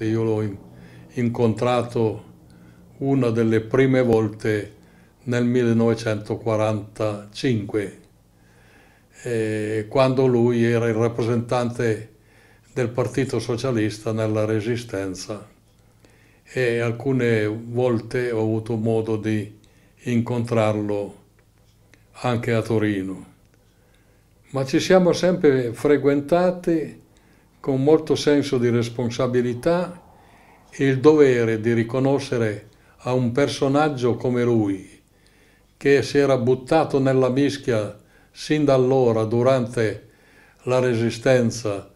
Io l'ho incontrato una delle prime volte nel 1945, eh, quando lui era il rappresentante del Partito Socialista nella Resistenza e alcune volte ho avuto modo di incontrarlo anche a Torino. Ma ci siamo sempre frequentati con molto senso di responsabilità e il dovere di riconoscere a un personaggio come lui, che si era buttato nella mischia sin da allora durante la resistenza,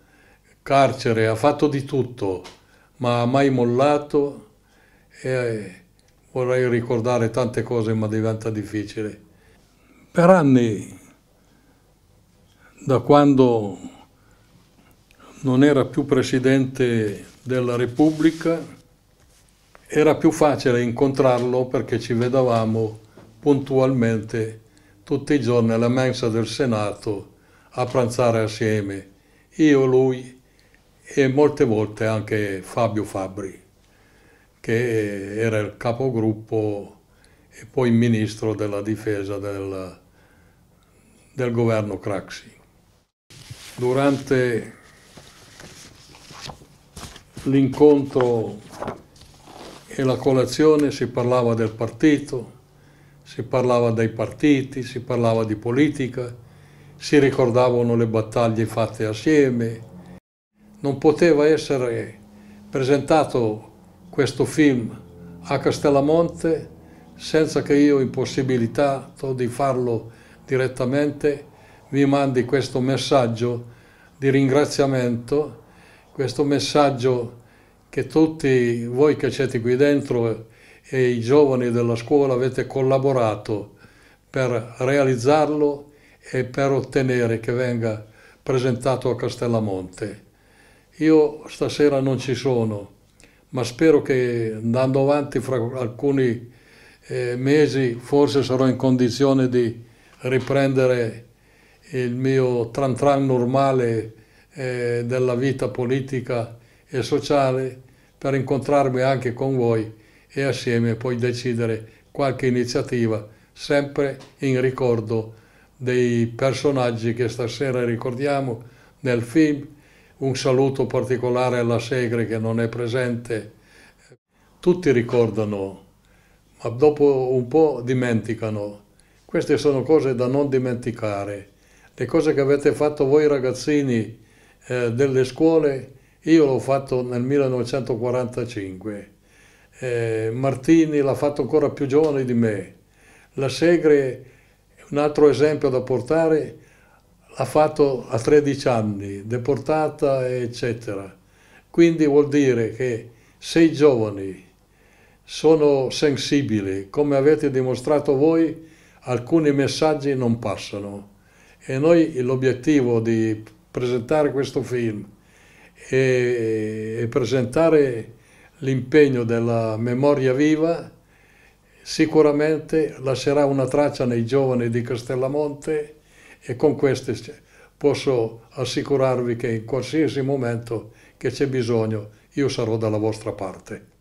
carcere, ha fatto di tutto, ma ha mai mollato e vorrei ricordare tante cose, ma diventa difficile. Per anni, da quando non era più presidente della Repubblica, era più facile incontrarlo perché ci vedevamo puntualmente tutti i giorni alla mensa del Senato a pranzare assieme, io, lui e molte volte anche Fabio Fabri, che era il capogruppo e poi ministro della difesa del, del governo Craxi. Durante l'incontro e la colazione si parlava del partito, si parlava dei partiti, si parlava di politica, si ricordavano le battaglie fatte assieme. Non poteva essere presentato questo film a Castellamonte senza che io, impossibilitato di farlo direttamente, vi mandi questo messaggio di ringraziamento questo messaggio che tutti voi che siete qui dentro e i giovani della scuola avete collaborato per realizzarlo e per ottenere che venga presentato a Castellamonte. Io stasera non ci sono, ma spero che andando avanti fra alcuni eh, mesi forse sarò in condizione di riprendere il mio tran tran normale eh, della vita politica e sociale per incontrarmi anche con voi e assieme poi decidere qualche iniziativa sempre in ricordo dei personaggi che stasera ricordiamo nel film. Un saluto particolare alla Segre che non è presente. Tutti ricordano, ma dopo un po' dimenticano. Queste sono cose da non dimenticare. Le cose che avete fatto voi ragazzini eh, delle scuole, io l'ho fatto nel 1945, eh, Martini l'ha fatto ancora più giovane di me, la Segre, un altro esempio da portare, l'ha fatto a 13 anni, deportata eccetera. Quindi vuol dire che se i giovani sono sensibili, come avete dimostrato voi, alcuni messaggi non passano. E noi l'obiettivo di presentare questo film e, e presentare l'impegno della memoria viva sicuramente lascerà una traccia nei giovani di Castellamonte e con queste posso assicurarvi che in qualsiasi momento che c'è bisogno io sarò dalla vostra parte.